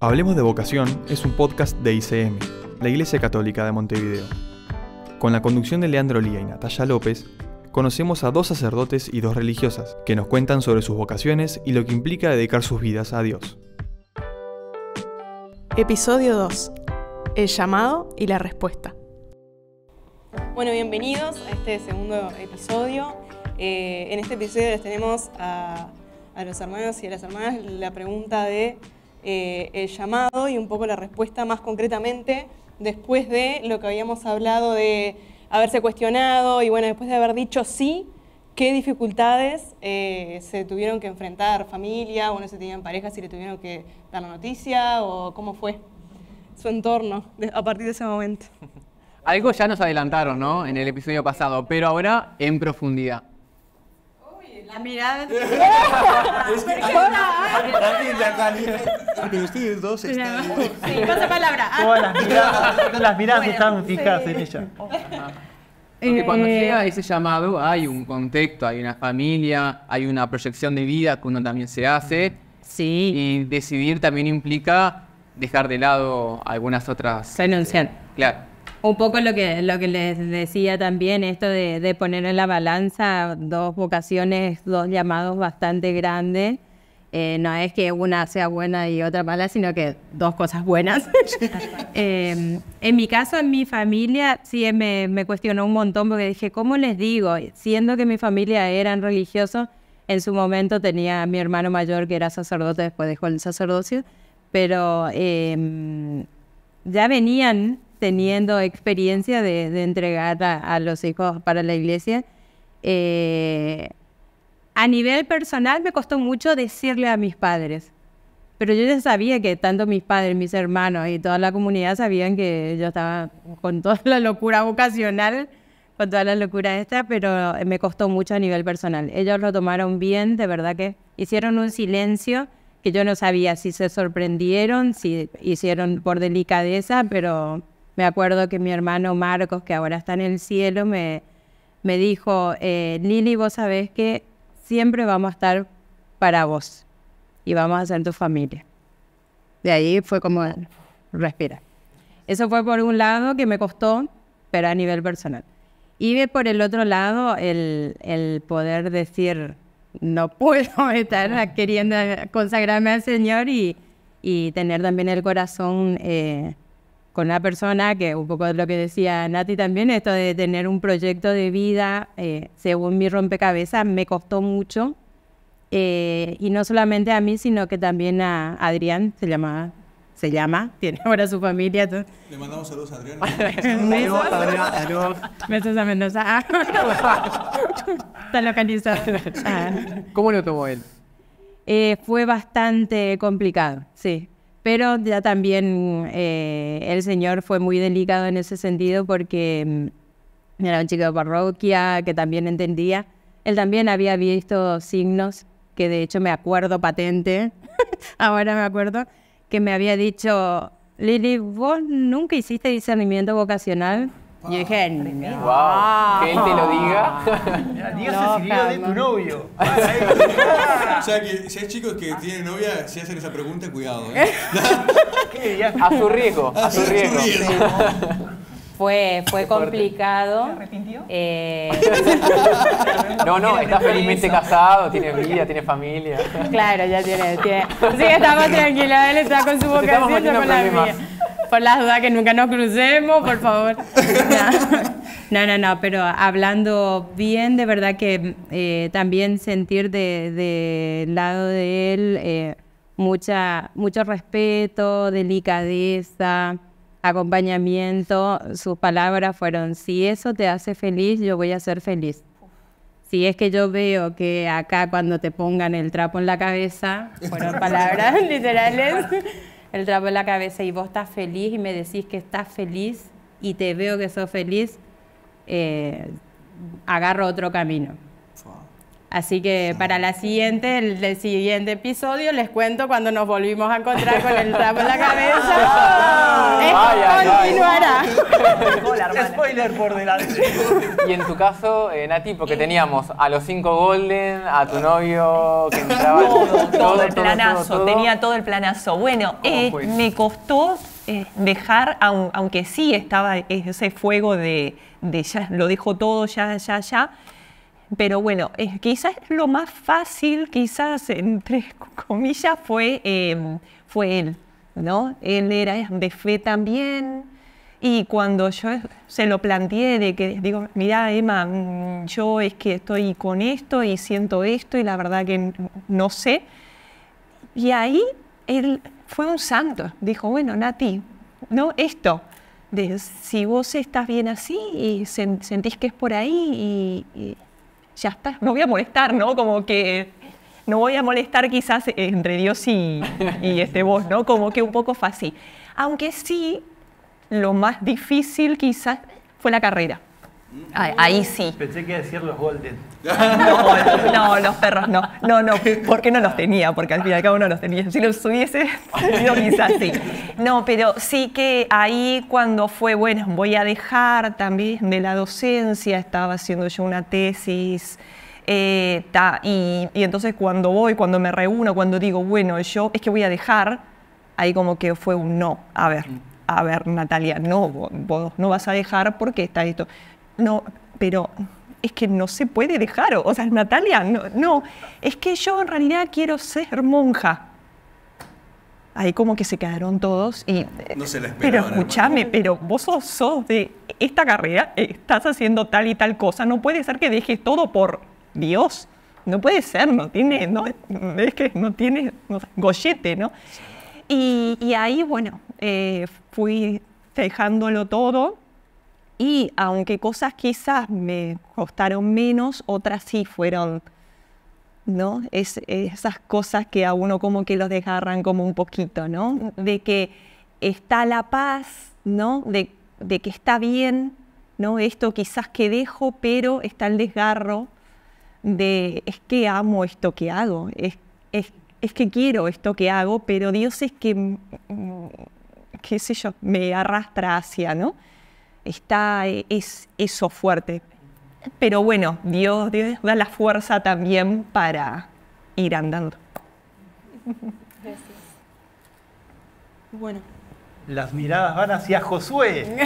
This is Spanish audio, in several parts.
Hablemos de Vocación es un podcast de ICM, la Iglesia Católica de Montevideo. Con la conducción de Leandro Lía y Natalia López, conocemos a dos sacerdotes y dos religiosas que nos cuentan sobre sus vocaciones y lo que implica dedicar sus vidas a Dios. Episodio 2. El llamado y la respuesta. Bueno, bienvenidos a este segundo episodio. Eh, en este episodio les tenemos a, a los hermanos y a las hermanas la pregunta de eh, el llamado y un poco la respuesta más concretamente después de lo que habíamos hablado de haberse cuestionado y bueno, después de haber dicho sí, ¿qué dificultades eh, se tuvieron que enfrentar familia o no se tenían pareja si le tuvieron que dar la noticia o cómo fue su entorno a partir de ese momento? Algo ya nos adelantaron, ¿no? En el episodio pasado, pero ahora en profundidad. La mirada. es que ¿Qué? ¿eh? de dos está. Sí, pasa palabra. Todas las miradas, las miradas están fijadas en ella. Porque eh, cuando llega ese llamado hay un contexto, hay una familia, hay una proyección de vida que uno también se hace. Sí. Y decidir también implica dejar de lado algunas otras... Renunciar. claro. Un poco lo que, lo que les decía también, esto de, poner en la balanza dos vocaciones, dos llamados bastante grandes. Eh, no es que una sea buena y otra mala, sino que dos cosas buenas. Em, en mi caso, en mi familia, sí me, cuestionó un montón porque dije, ¿cómo les digo? Siendo que mi familia eran religiosos, en su momento tenía a mi hermano mayor que era sacerdote, después dejó el sacerdocio, pero em, ya venían teniendo experiencia de, entregar a, los hijos para la iglesia. Eh, a nivel personal me costó mucho decirle a mis padres, pero yo ya sabía que tanto mis padres, mis hermanos y toda la comunidad sabían que yo estaba con toda la locura vocacional, con toda la locura esta, pero me costó mucho a nivel personal. Ellos lo tomaron bien, de verdad que hicieron un silencio que yo no sabía si se sorprendieron, si hicieron por delicadeza, pero me acuerdo que mi hermano Marcos, que ahora está en el cielo, me, me dijo, eh, Lili, vos sabés que siempre vamos a estar para vos y vamos a ser tu familia. De ahí fue como, respira. Eso fue por un lado que me costó, pero a nivel personal. Y por el otro lado, el, poder decir, no puedo estar queriendo consagrarme al Señor y, y tener también el corazón eh, con una persona, que un poco de lo que decía Nati también, esto de tener un proyecto de vida, eh, según mi rompecabezas, me costó mucho. Eh, y no solamente a mí, sino que también a Adrián, se llama, se llama, tiene ahora su familia. Le mandamos saludos a Adrián. Saludos Adrián. Besos Mendoza. Ah, Está localizado. ¿Cómo lo tomó él? Eh, fue bastante complicado, sí. Pero ya también eh, el Señor fue muy delicado en ese sentido porque mm, era un chico de parroquia que también entendía. Él también había visto signos que de hecho me acuerdo patente, ahora me acuerdo, que me había dicho, Lili, vos nunca hiciste discernimiento vocacional y ah, dije, que él te lo diga. Dígase Dios se sirvió de tu novio. o ah, sea, que si hay chicos que tienen novia, si hacen esa pregunta, cuidado. ¿eh? a su riesgo. A, su, riesgo. Fue, fue complicado. ¿Se arrepintió? Eh... No, no, está felizmente casado, tiene vida, tiene familia. Claro, ya tiene. tiene... Sí, está estamos tranquilos, él está con su vocación, yo con la mía por las dudas que nunca nos crucemos, por favor. No, no, no, pero hablando bien, de verdad que eh, también sentir del de, lado de él eh, mucha, mucho respeto, delicadeza, acompañamiento. Sus palabras fueron, si eso te hace feliz, yo voy a ser feliz si es que yo veo que acá cuando te pongan el trapo en la cabeza, fueron palabras literales, el trapo en la cabeza y vos estás feliz y me decís que estás feliz y te veo que sos feliz, eh, agarro otro camino. Así que para la siguiente, el, siguiente episodio les cuento cuando nos volvimos a encontrar con el trapo en la cabeza. Esto continuará. Spoiler por delante. Y en tu caso, eh, Nati, porque teníamos a los cinco Golden, a tu novio que entraba todo, todo, tenía todo el planazo. Bueno, eh, me costó eh, dejar, aunque sí estaba ese fuego de, de ya lo dejo todo, ya, ya, ya pero bueno, eh, quizás lo más fácil, quizás entre comillas, fue, em, fue él, ¿no? Él era de fe también. Y cuando yo se lo planteé de que digo, mira Emma, mm, yo es que estoy con esto y siento esto y la verdad que no sé. Y ahí él fue un santo. Dijo, bueno, Nati, no esto. De, si vos estás bien así y sentís que es por ahí y ya está, no voy a molestar, ¿no? Como que no voy a molestar quizás entre Dios y, y este vos, ¿no? Como que un poco fácil. Aunque sí, lo más difícil quizás fue la carrera. Ah, ahí, sí. Pensé que iba a decir los Golden. No, los perros no. No, no, porque no los tenía, porque al fin y al cabo no los tenía. Si los hubiese quizás sí. No, pero sí que ahí cuando fue, bueno, voy a dejar también de la docencia, estaba haciendo yo una tesis. Eh, y, y entonces cuando voy, cuando me reúno, cuando digo, bueno, yo es que voy a dejar, ahí como que fue un no. A ver, a ver, Natalia, no, no vas a dejar porque está esto no, pero es que no se puede dejar, o sea, Natalia, no, no, es que yo en realidad quiero ser monja. Ahí como que se quedaron todos y... No se la Pero escúchame, pero vos sos, de esta carrera, estás haciendo tal y tal cosa, no puede ser que dejes todo por Dios, no puede ser, no tiene, no, es que no tiene no, gollete, ¿no? Y, ahí, bueno, eh, fui dejándolo todo, y aunque cosas quizás me costaron menos, otras sí fueron, ¿no? Es, esas cosas que a uno como que los desgarran como un poquito, ¿no? De que está la paz, ¿no? De, que está bien, ¿no? Esto quizás que dejo, pero está el desgarro de es que amo esto que hago, es, es que quiero esto que hago, pero Dios es que, mm, qué sé yo, me arrastra hacia, ¿no? está, e, es eso fuerte. Pero bueno, Dios, da la fuerza también para ir andando. Gracias. Bueno. Las miradas van hacia Josué.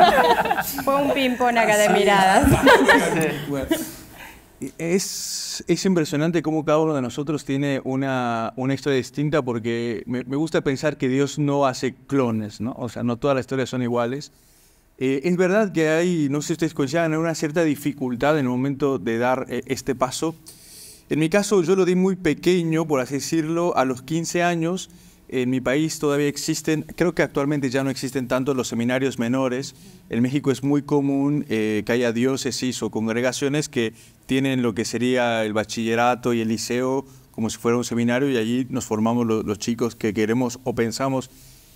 Fue un ping acá de miradas. Es, impresionante cómo cada uno de nosotros tiene una, historia distinta porque me, me, gusta pensar que Dios no hace clones, ¿no? O sea, no todas las historias son iguales. Eh, es verdad que hay, no sé si ustedes coincidan, una cierta dificultad en el momento de dar eh, este paso. En mi caso, yo lo di muy pequeño, por así decirlo, a los 15 años. En mi país todavía existen, creo que actualmente ya no existen tanto los seminarios menores. En México es muy común eh, que haya diócesis o congregaciones que tienen lo que sería el bachillerato y el liceo como si fuera un seminario y allí nos formamos los chicos que queremos o pensamos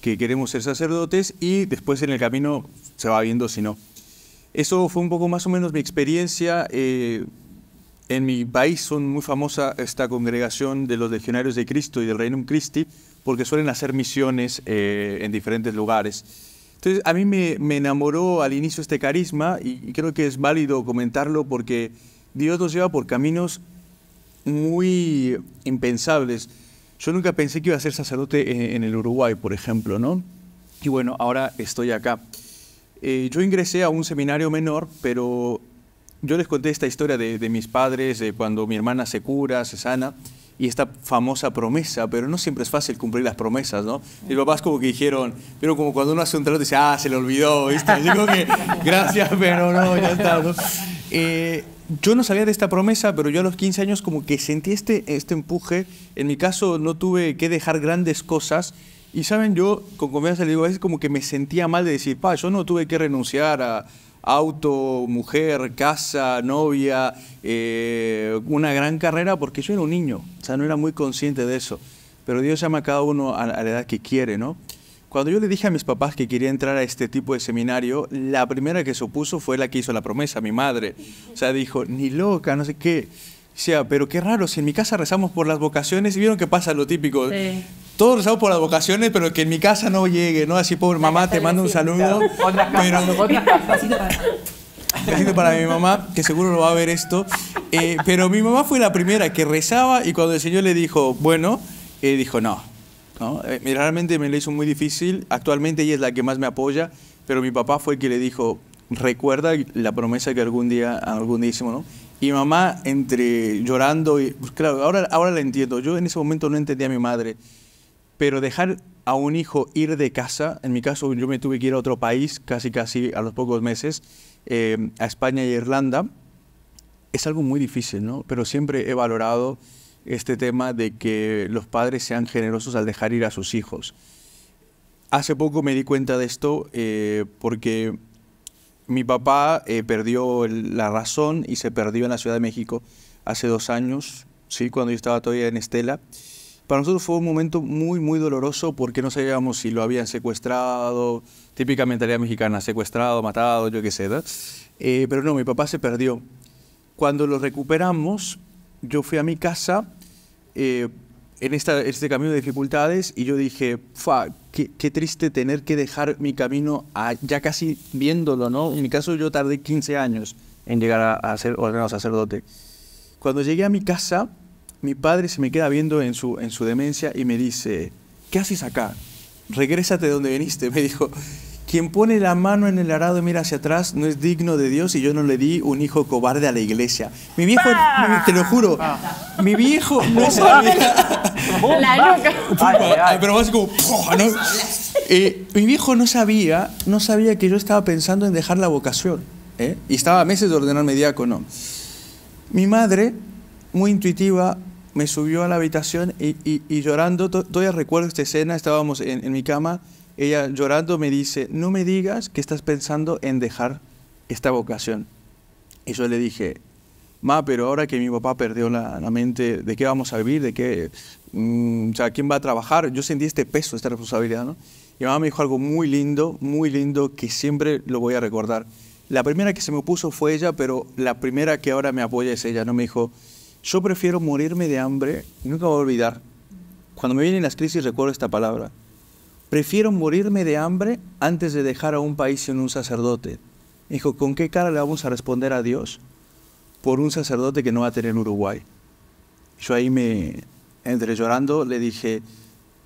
que queremos ser sacerdotes y después en el camino se va viendo si no. Eso fue un poco más o menos mi experiencia. Eh, en mi país son muy famosas esta congregación de los legionarios de Cristo y del Reino Christi porque suelen hacer misiones eh, en diferentes lugares. Entonces a mí me, enamoró al inicio este carisma y creo que es válido comentarlo porque Dios nos lleva por caminos muy impensables. Yo nunca pensé que iba a ser sacerdote en, el Uruguay, por ejemplo, ¿no? Y bueno, ahora estoy acá. Eh, yo ingresé a un seminario menor, pero yo les conté esta historia de, de mis padres, de cuando mi hermana se cura, se sana, y esta famosa promesa, pero no siempre es fácil cumplir las promesas, ¿no? Mis papás como que dijeron, pero como cuando uno hace un trato dice, ah, se le olvidó, ¿viste? Yo que, gracias, pero no, ya está, eh, yo no sabía de esta promesa, pero yo a los 15 años como que sentí este, este, empuje. En mi caso no tuve que dejar grandes cosas. Y saben, yo con confianza le digo, es como que me sentía mal de decir, pa, yo no tuve que renunciar a auto, mujer, casa, novia, eh, una gran carrera, porque yo era un niño, o sea, no era muy consciente de eso. Pero Dios llama a cada uno a la edad que quiere, ¿no? Cuando yo le dije a mis papás que quería entrar a este tipo de seminario, la primera que se opuso fue la que hizo la promesa, mi madre. O sea, dijo, ni loca, no sé qué. O sea, pero qué raro, si en mi casa rezamos por las vocaciones y vieron que pasa lo típico. Todos rezamos por las vocaciones, pero que en mi casa no llegue, ¿no? Así, pobre mamá, te mando un saludo. pero... para mi mamá, que seguro lo va a ver esto. Eh, pero mi mamá fue la primera que rezaba y cuando el Señor le dijo, bueno, eh, dijo, no, ¿no? Eh, realmente me lo hizo muy difícil. Actualmente ella es la que más me apoya, pero mi papá fue el que le dijo, recuerda la promesa que algún día, algún día hicimos, ¿no? Y mamá, entre llorando, y, pues, claro, ahora, ahora la entiendo. Yo en ese momento no entendía a mi madre, pero dejar a un hijo ir de casa, en mi caso yo me tuve que ir a otro país casi casi a los pocos meses, eh, a España y Irlanda, es algo muy difícil, ¿no? Pero siempre he valorado este tema de que los padres sean generosos al dejar ir a sus hijos. Hace poco me di cuenta de esto eh, porque mi papá eh, perdió la razón y se perdió en la Ciudad de México hace dos años, ¿sí? cuando yo estaba todavía en Estela. Para nosotros fue un momento muy, muy doloroso porque no sabíamos si lo habían secuestrado, típica mentalidad mexicana, secuestrado, matado, yo qué sé. Eh, pero no, mi papá se perdió. Cuando lo recuperamos, yo fui a mi casa eh, en este camino de dificultades y yo dije, qué, qué, triste tener que dejar mi camino ya casi viéndolo, ¿no? En mi caso yo tardé 15 años en llegar a, ser ordenado sacerdote. Cuando llegué a mi casa, mi padre se me queda viendo en su, en su demencia y me dice, ¿qué haces acá? Regrésate de donde viniste, me dijo. Quien pone la mano en el arado y mira hacia atrás no es digno de Dios y yo no le di un hijo cobarde a la iglesia. Mi viejo, te lo juro, ah. mi viejo no sabía... La Pero más como... Eh, mi viejo no sabía, no sabía que yo estaba pensando en dejar la vocación. ¿eh? Y estaba a meses de ordenarme diácono. Mi madre, muy intuitiva, me subió a la habitación y, y, llorando, todavía recuerdo esta escena, estábamos en, en mi cama ella llorando me dice, no me digas que estás pensando en dejar esta vocación. Y yo le dije, ma, pero ahora que mi papá perdió la, mente, ¿de qué vamos a vivir? ¿De qué? Mm, o sea, ¿quién va a trabajar? Yo sentí este peso, esta responsabilidad, ¿no? Y mamá me dijo algo muy lindo, muy lindo, que siempre lo voy a recordar. La primera que se me puso fue ella, pero la primera que ahora me apoya es ella, ¿no? Me dijo, yo prefiero morirme de hambre, y nunca voy a olvidar. Cuando me vienen las crisis recuerdo esta palabra, Prefiero morirme de hambre antes de dejar a un país sin un sacerdote. Dijo, ¿con qué cara le vamos a responder a Dios por un sacerdote que no va a tener Uruguay? Yo ahí me, entre llorando, le dije,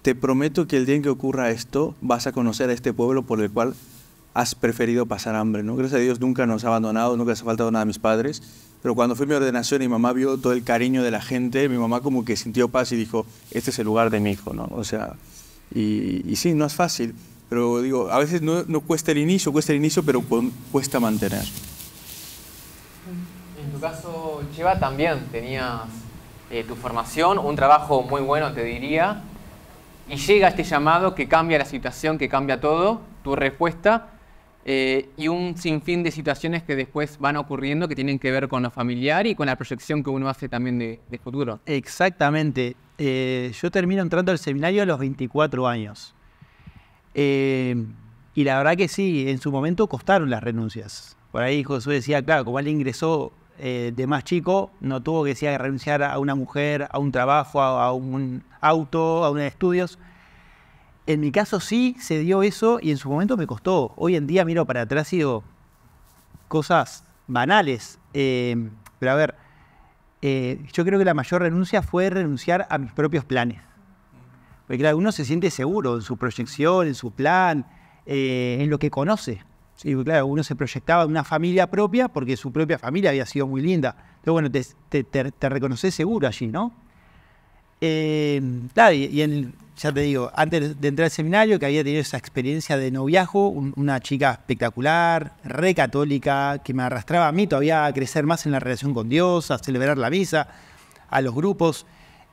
te prometo que el día en que ocurra esto vas a conocer a este pueblo por el cual has preferido pasar hambre. ¿no? Gracias a Dios nunca nos ha abandonado, nunca se ha faltado nada a mis padres. Pero cuando fue mi ordenación y mamá vio todo el cariño de la gente, mi mamá como que sintió paz y dijo, este es el lugar de mi hijo. ¿no? O sea, y, sí, no es fácil, pero digo, a veces no, cuesta el inicio, cuesta el inicio, pero cuesta mantener. En tu caso, Cheva, también tenías eh, tu formación, un trabajo muy bueno, te diría, y llega este llamado que cambia la situación, que cambia todo, tu respuesta, eh, y un sinfín de situaciones que después van ocurriendo que tienen que ver con lo familiar y con la proyección que uno hace también de, de futuro. Exactamente. Eh, yo termino entrando al seminario a los 24 años. Eh, y la verdad que sí, en su momento costaron las renuncias. Por ahí Josué decía, claro, como él ingresó eh, de más chico, no tuvo que renunciar a una mujer, a un trabajo, a, un auto, a unos estudios. En mi caso sí se dio eso y en su momento me costó. Hoy en día miro para atrás y cosas banales. pero a ver, eh, yo creo que la mayor renuncia fue renunciar a mis propios planes. Porque claro, uno se siente seguro en su proyección, en su plan, eh, en lo que conoce. claro, uno se proyectaba en una familia propia porque su propia familia había sido muy linda. Entonces, bueno, te, te, reconoces seguro allí, ¿no? Eh, claro, y, y en, ya te digo, antes de entrar al seminario, que había tenido esa experiencia de noviajo, una chica espectacular, re católica, que me arrastraba a mí todavía a crecer más en la relación con Dios, a celebrar la misa, a los grupos.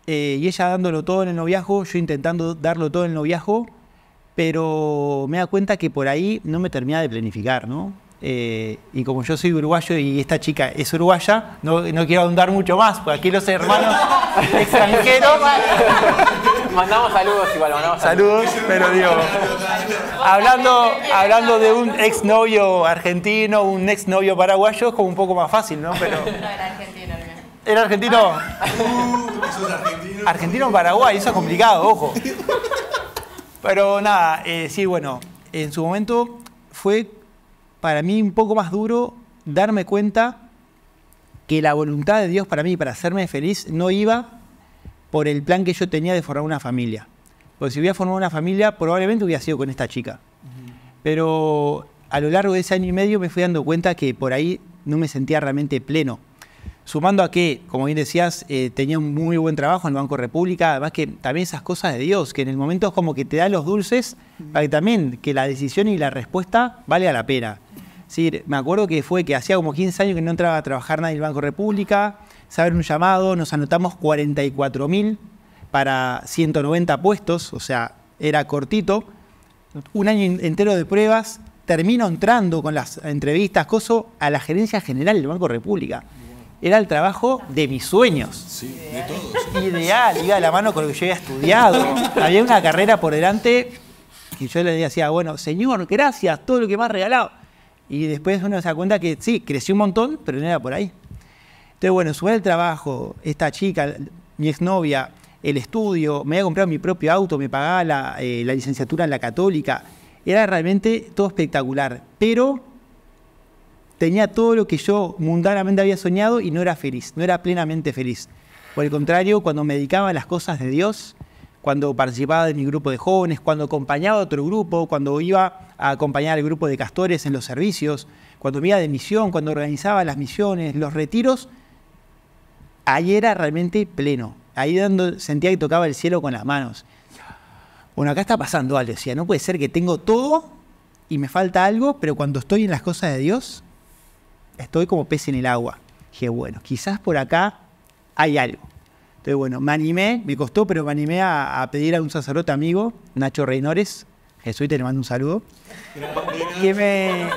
Eh, y ella dándolo todo en el noviajo, yo intentando darlo todo en el noviajo, pero me da cuenta que por ahí no me terminaba de planificar, ¿no? Eh, y como yo soy uruguayo y esta chica es uruguaya, no, no quiero ahondar mucho más, porque aquí los hermanos extranjeros mandamos saludos igual, mandamos saludos. pero digo. hablando, hablando de un ex novio argentino, un ex novio paraguayo, es como un poco más fácil, ¿no? Pero... era argentino. ¿Era argentino? argentino? Ah. Argentino en Paraguay, eso es complicado, ojo. Pero nada, eh, sí, bueno, en su momento fue para mí un poco más duro darme cuenta que la voluntad de Dios para mí, para hacerme feliz, no iba por el plan que yo tenía de formar una familia. Porque si hubiera formado una familia, probablemente hubiera sido con esta chica. Pero a lo largo de ese año y medio me fui dando cuenta que por ahí no me sentía realmente pleno. Sumando a que, como bien decías, eh, tenía un muy buen trabajo en el Banco República, además que también esas cosas de Dios, que en el momento es como que te da los dulces, para también que la decisión y la respuesta vale a la pena. decir, me acuerdo que fue que hacía como 15 años que no entraba a trabajar nadie en el Banco República, se abre un llamado, nos anotamos 44 mil para 190 puestos, o sea, era cortito. Un año entero de pruebas, termino entrando con las entrevistas, coso, a la gerencia general del Banco República. Era el trabajo de mis sueños. Sí, de todos. Ideal, iba de la mano con lo que yo había estudiado. había una carrera por delante y yo le decía, bueno, señor, gracias, todo lo que me has regalado. Y después uno se da cuenta que sí, creció un montón, pero no era por ahí. Entonces, bueno, sube el trabajo, esta chica, mi exnovia, el estudio, me había comprado mi propio auto, me pagaba la, eh, la licenciatura en la católica. Era realmente todo espectacular, pero tenía todo lo que yo mundanamente había soñado y no era feliz, no era plenamente feliz. Por el contrario, cuando me dedicaba a las cosas de Dios, cuando participaba de mi grupo de jóvenes, cuando acompañaba a otro grupo, cuando iba a acompañar al grupo de castores en los servicios, cuando me iba de misión, cuando organizaba las misiones, los retiros, ahí era realmente pleno. Ahí dando, sentía que tocaba el cielo con las manos. Bueno, acá está pasando algo. Decía, no puede ser que tengo todo y me falta algo, pero cuando estoy en las cosas de Dios, estoy como pez en el agua. Dije, bueno, quizás por acá hay algo. Entonces, bueno, me animé, me costó, pero me animé a, pedir a un sacerdote amigo, Nacho Reynores, te le mando un saludo. que me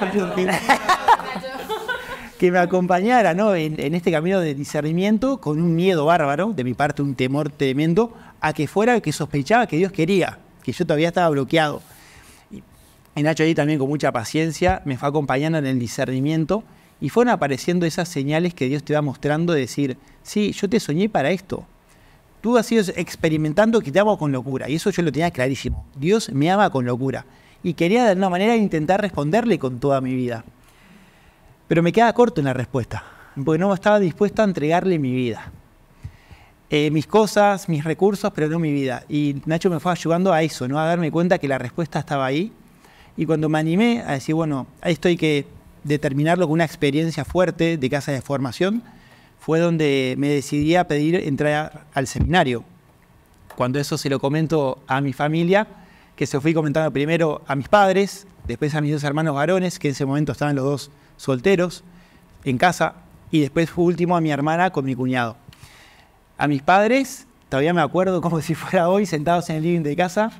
que me acompañara en, este camino de discernimiento con un miedo bárbaro, de mi parte un temor tremendo, a que fuera que sospechaba que Dios quería, que yo todavía estaba bloqueado. Y Nacho ahí también con mucha paciencia me fue acompañando en el discernimiento y fueron apareciendo esas señales que Dios te va mostrando de decir, sí, yo te soñé para esto. Tú has ido experimentando que te amo con locura y eso yo lo tenía clarísimo. Dios me ama con locura y quería de alguna manera intentar responderle con toda mi vida. Pero me queda corto en la respuesta, porque no estaba dispuesto a entregarle mi vida. Eh, mis cosas, mis recursos, pero no mi vida. Y Nacho me fue ayudando a eso, ¿no? a darme cuenta que la respuesta estaba ahí. Y cuando me animé a decir, bueno, esto hay que determinarlo con una experiencia fuerte de casa de formación, fue donde me decidí a pedir entrar al seminario. Cuando eso se lo comento a mi familia, que se fui comentando primero a mis padres, después a mis dos hermanos varones, que en ese momento estaban los dos solteros en casa y después fue último a mi hermana con mi cuñado. A mis padres, todavía me acuerdo como si fuera hoy, sentados en el living de casa,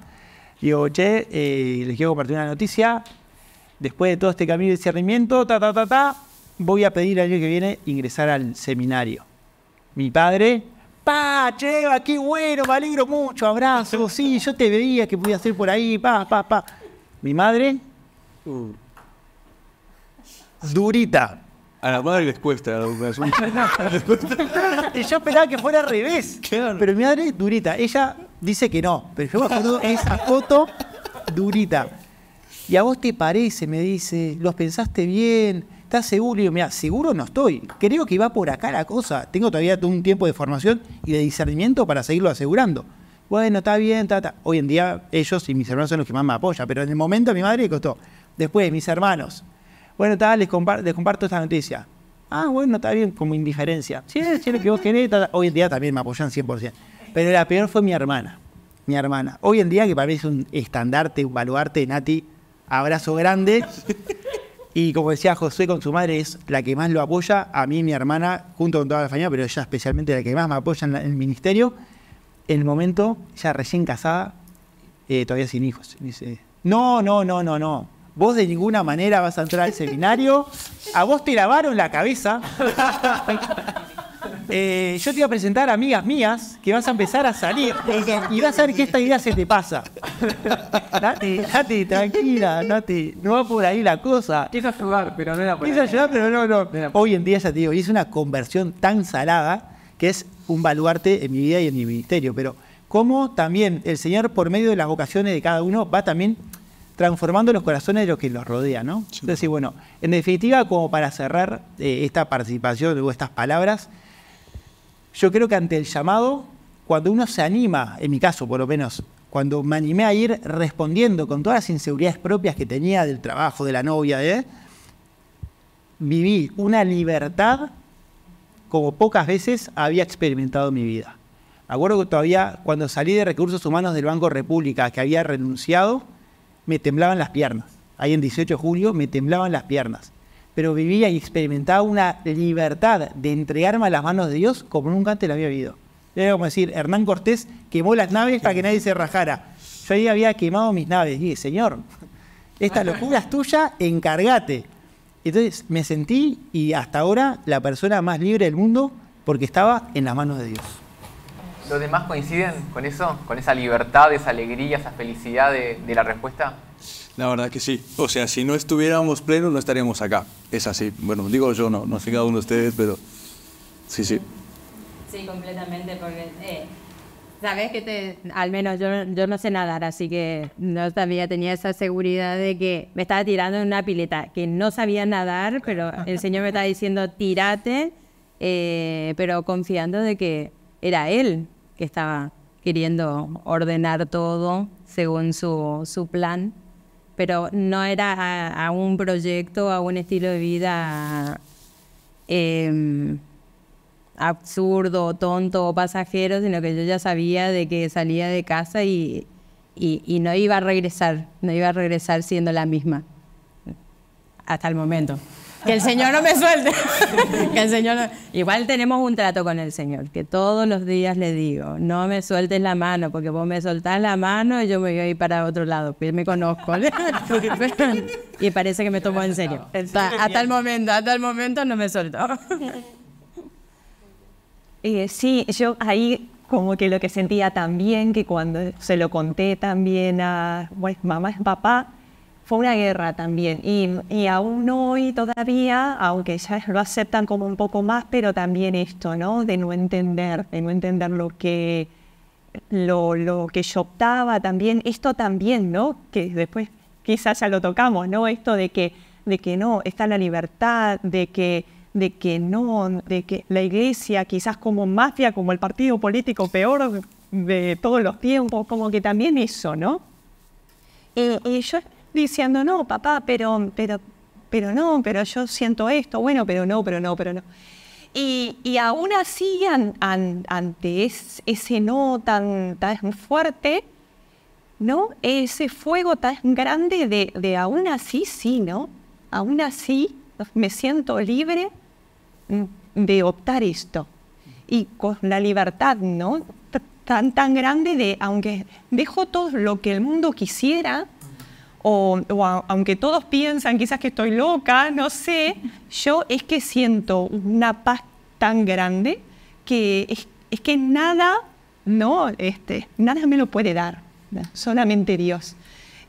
digo, che, eh, les quiero compartir una noticia, después de todo este camino de discernimiento, ta, ta, ta, ta, voy a pedir el año que viene ingresar al seminario. Mi padre, pa, che, qué bueno, me alegro mucho, abrazo, sí, yo te veía que podía hacer por ahí, pa, pa, pa. Mi madre, uh durita. A la madre les cuesta la educación. Y yo esperaba que fuera al revés. Pero mi madre durita. Ella dice que no. Pero yo me acuerdo esa foto durita. ¿Y a vos te parece? Me dice. ¿Los pensaste bien? ¿Estás seguro? Y yo, mira, seguro no estoy. Creo que va por acá la cosa. Tengo todavía un tiempo de formación y de discernimiento para seguirlo asegurando. Bueno, está bien, está, Hoy en día ellos y mis hermanos son los que más me apoyan, pero en el momento a mi madre le costó. Después, mis hermanos bueno, tal, les, comparto, esta noticia. Ah, bueno, está bien, como indiferencia. Sí, es lo que vos querés. Hoy en día también me apoyan 100%. Pero la peor fue mi hermana. Mi hermana. Hoy en día, que para mí es un estandarte, un baluarte, Nati, abrazo grande. Y como decía José con su madre, es la que más lo apoya. A mí, y mi hermana, junto con toda la familia, pero ella especialmente la que más me apoya en, el ministerio. En el momento, ya recién casada, eh, todavía sin hijos. Dice, no, no, no, no, no Vos de ninguna manera vas a entrar al seminario. A vos te lavaron la cabeza. Eh, yo te iba a presentar a amigas mías que vas a empezar a salir y vas a ver que esta idea se te pasa. Date, tranquila, Tati, No va por ahí la cosa. Quise ayudar, pero no era por Quise ayudar, pero no, no. Hoy en día ya te digo, y una conversión tan salada que es un baluarte en mi vida y en mi ministerio. Pero cómo también el Señor, por medio de las vocaciones de cada uno, va también transformando los corazones de los que los rodean, ¿no? bueno, en definitiva, como para cerrar eh, esta participación o estas palabras, yo creo que ante el llamado, cuando uno se anima, en mi caso por lo menos, cuando me animé a ir respondiendo con todas las inseguridades propias que tenía del trabajo, de la novia, viví una libertad como pocas veces había experimentado en mi vida. acuerdo que todavía cuando salí de recursos humanos del Banco República, que había renunciado, me temblaban las piernas. Ahí en 18 de julio me temblaban las piernas. Pero vivía y experimentaba una libertad de entregarme a las manos de Dios como nunca antes la había vivido. Era como decir, Hernán Cortés quemó las naves para que nadie se rajara. Yo ahí había quemado mis naves. dije, Señor, esta locura es tuya, encárgate. Entonces me sentí y hasta ahora la persona más libre del mundo porque estaba en las manos de Dios. ¿Los demás coinciden con eso? ¿Con esa libertad, esa alegría, esa felicidad de, la respuesta? La verdad que sí. O sea, si no estuviéramos plenos, no estaríamos acá. Es así. Bueno, digo yo no, no sé cada uno de ustedes, pero sí, sí. Sí, completamente, porque eh, sabes que te, al menos yo, yo no sé nadar, así que no tenía esa seguridad de que me estaba tirando en una pileta, que no sabía nadar, pero el Señor me estaba diciendo, tírate, eh, pero confiando de que era Él que estaba queriendo ordenar todo según su, plan, pero no era a, un proyecto, a un estilo de vida em, absurdo, tonto o pasajero, sino que yo ya sabía de que salía de casa y no iba a regresar, no iba a regresar siendo la misma hasta el momento. Que el Señor no me suelte. que el Señor Igual tenemos un trato con el Señor, que todos los días le digo, no me sueltes la mano, porque vos me soltás la mano y yo me voy a ir para otro lado, pues me conozco. y parece que me tomó en serio. Hasta, el momento, hasta el momento no me soltó. Eh, sí, yo ahí como que lo que sentía también, que cuando se lo conté también a mamá y papá, fue una guerra también y, aún hoy todavía, aunque ya lo aceptan como un poco más, pero también esto, ¿no? De no entender, de no entender lo que, lo, que yo optaba también, esto también, ¿no? Que después quizás ya lo tocamos, ¿no? Esto de que, de que no, está la libertad, de que de que no, de que la iglesia quizás como mafia, como el partido político peor de todos los tiempos, como que también eso, ¿no? Y, eh, y eh, yo diciendo, no, papá, pero, pero, pero no, pero yo siento esto, bueno, pero no, pero no, pero no. Y, y aún así, ante ese no tan, tan fuerte, ¿no? Ese fuego tan grande de, de aún así, sí, ¿no? Aún así, me siento libre de optar esto. Y con la libertad, ¿no? Tan, tan grande de, aunque dejo todo lo que el mundo quisiera, o, aunque todos piensan quizás que estoy loca, no sé, yo es que siento una paz tan grande que es, que nada, no, este, nada me lo puede dar, solamente Dios.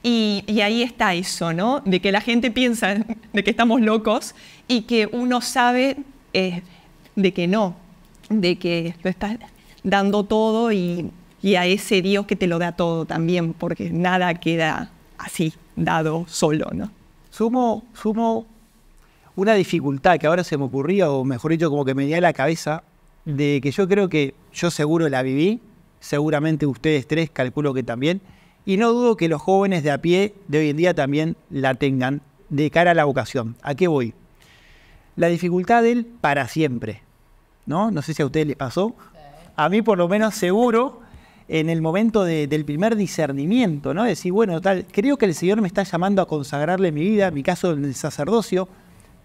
Y, ahí está eso, ¿no? De que la gente piensa de que estamos locos y que uno sabe eh, de que no, de que lo estás dando todo y a ese Dios que te lo da todo también, porque nada queda así dado solo, ¿no? Sumo, sumo una dificultad que ahora se me ocurría, o mejor dicho, como que me dio la cabeza, de que yo creo que yo seguro la viví, seguramente ustedes tres calculo que también, y no dudo que los jóvenes de a pie de hoy en día también la tengan de cara a la vocación. ¿A qué voy? La dificultad del para siempre, ¿no? No sé si a ustedes les pasó. A mí por lo menos seguro en el momento del primer discernimiento, ¿no? Decir, bueno, tal, creo que el Señor me está llamando a consagrarle mi vida, mi caso en el sacerdocio,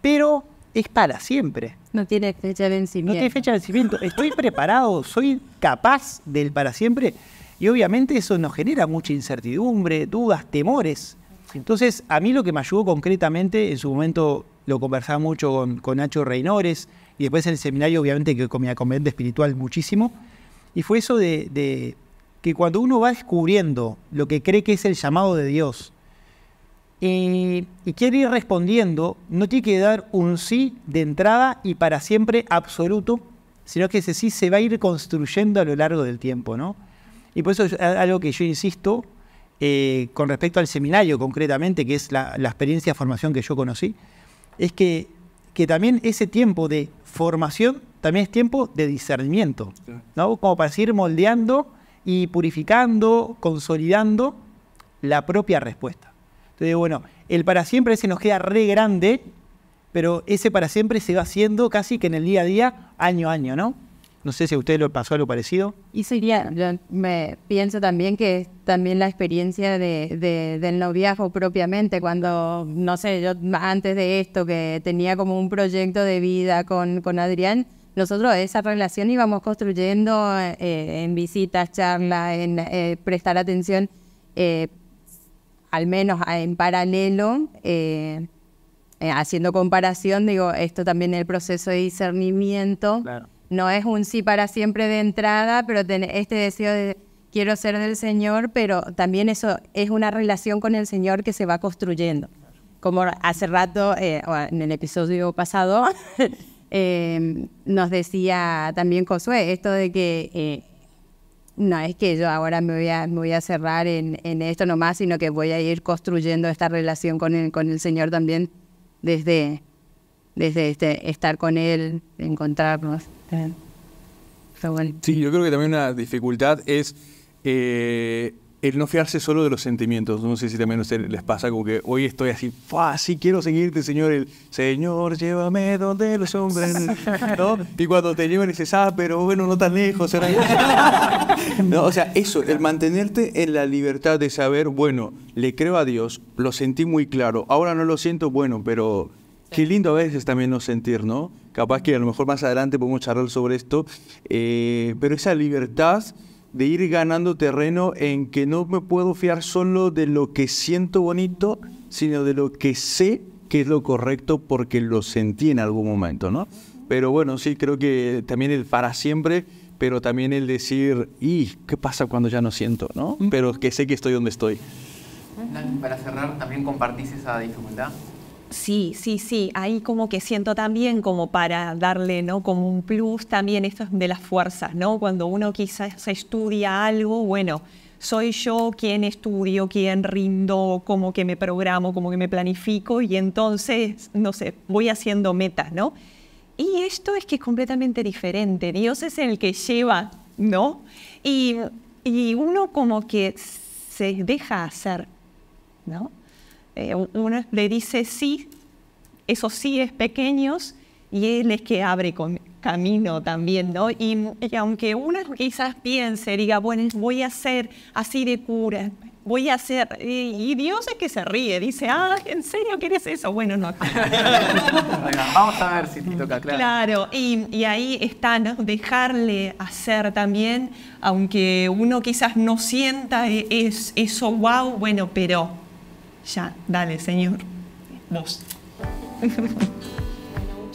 pero es para siempre. No tiene fecha de vencimiento. No tiene fecha de vencimiento. Estoy preparado, soy capaz del para siempre. Y obviamente eso nos genera mucha incertidumbre, dudas, temores. Entonces, a mí lo que me ayudó concretamente, en su momento lo conversaba mucho con, Nacho Reinores y después en el seminario, obviamente, que con mi espiritual muchísimo, y fue eso de que cuando uno va descubriendo lo que cree que es el llamado de Dios eh, y, quiere ir respondiendo, no tiene que dar un sí de entrada y para siempre absoluto, sino que ese sí se va a ir construyendo a lo largo del tiempo, ¿no? Y por eso es algo que yo insisto eh, con respecto al seminario concretamente, que es la, experiencia de formación que yo conocí, es que, que, también ese tiempo de formación también es tiempo de discernimiento, ¿no? Como para seguir moldeando y purificando, consolidando la propia respuesta. Entonces, bueno, el para siempre se nos queda re grande, pero ese para siempre se va haciendo casi que en el día a día, año a año, ¿no? No sé si a usted lo pasó algo parecido. Y sería, yo me pienso también que también la experiencia de, de, del noviazgo propiamente, cuando, no sé, yo antes de esto, que tenía como un proyecto de vida con, con Adrián, nosotros esa relación íbamos construyendo eh, en visitas, charlas, en eh, prestar atención, eh, al menos en paralelo, haciendo comparación, digo, esto también el proceso de discernimiento. No es un sí para siempre de entrada, pero este deseo de quiero ser del Señor, pero también eso es una relación con el Señor que se va construyendo. Como hace rato, en el episodio pasado, Em, nos decía también Josué, esto de que eh, no es que yo ahora me voy a, me voy a cerrar en, esto nomás, sino que voy a ir construyendo esta relación con el, con el Señor también desde, desde este, estar con Él, encontrarnos. Sí, yo creo que también una dificultad es... Eh, el no fiarse solo de los sentimientos. No sé si también a les pasa como que hoy estoy así, así quiero seguirte, Señor. El, Señor, llévame donde los hombres. Y cuando te llevan dices, ah, pero bueno, no tan lejos. no, o sea, eso, el mantenerte en la libertad de saber, bueno, le creo a Dios, lo sentí muy claro. Ahora no lo siento, bueno, pero Qué lindo a veces también no sentir, ¿no? Capaz que a lo mejor más adelante podemos charlar sobre esto, eh, pero esa libertad de ir ganando terreno en que no me puedo fiar solo de lo que siento bonito, sino de lo que sé que es lo correcto porque lo sentí en algún momento, ¿no? Pero bueno, sí, creo que también el para siempre, pero también el decir, ¿y qué pasa cuando ya no siento, ¿no? Pero que sé que estoy donde estoy. Para cerrar, ¿también compartís esa dificultad? Sí, sí, sí. Ahí como que siento también como para darle, ¿no? Como un plus también esto es de las fuerzas, ¿no? Cuando uno quizás estudia algo, bueno, soy yo quien estudio, quien rindo, como que me programo, como que me planifico y entonces, no sé, voy haciendo metas, ¿no? Y esto es que es completamente diferente. Dios es el que lleva, ¿no? Y, y uno como que se deja hacer, ¿no? Eh, uno le dice sí, esos es pequeños, y Él es que abre camino también, ¿no? Y, aunque uno quizás piense, diga, bueno, voy a ser así de cura, voy a ser... Y, Dios es que se ríe, dice, ah, ¿en serio quieres eso? Bueno, no. Vamos a ver si te toca, claro. Claro, y, ahí está, ¿no? Dejarle hacer también, aunque uno quizás no sienta e, es, eso, wow, bueno, pero ya, dale, señor. Vos.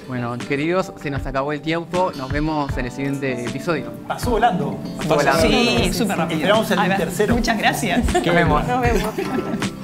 Bueno, queridos, se nos acabó el tiempo. Nos vemos en el siguiente episodio. Pasó volando. Sí, súper rápido. Esperamos el tercero. Muchas gracias. Nos vemos. Nos vemos.